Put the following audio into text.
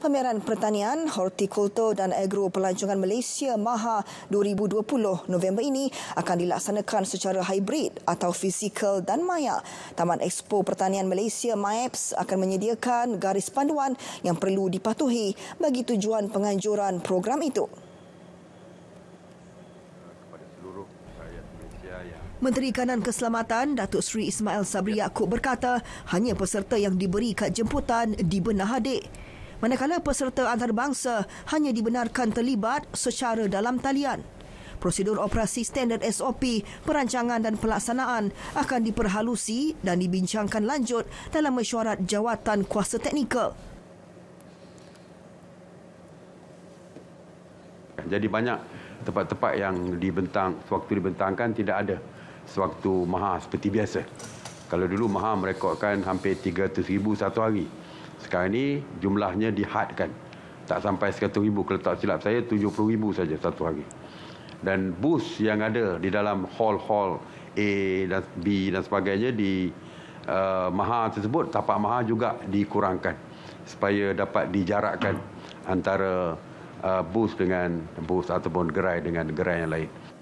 Pameran Pertanian, Hortikultur dan Agro Pelancongan Malaysia MAHA 2020 November ini akan dilaksanakan secara hybrid atau fizikal dan maya. Taman Expo Pertanian Malaysia MAEPS akan menyediakan garis panduan yang perlu dipatuhi bagi tujuan penganjuran program itu. Menteri Kanan Keselamatan Datuk Seri Ismail Sabri Yaakob berkata hanya peserta yang diberi kad jemputan dibenah adik manakala peserta antarabangsa hanya dibenarkan terlibat secara dalam talian. Prosedur operasi standard SOP, perancangan dan pelaksanaan akan diperhalusi dan dibincangkan lanjut dalam mesyuarat jawatan kuasa teknikal. Jadi banyak tempat-tempat yang dibentang, sewaktu dibentangkan tidak ada sewaktu maha seperti biasa. Kalau dulu maha merekodkan hampir 300 ribu satu hari. Sekarang ni jumlahnya dihadkan. Tak sampai 100 ribu kalau tak silap saya, 70 ribu saja satu hari. Dan bus yang ada di dalam hall-hall A dan B dan sebagainya di uh, maha tersebut, tapak maha juga dikurangkan supaya dapat dijarakkan antara uh, bus dengan bus ataupun gerai dengan gerai yang lain.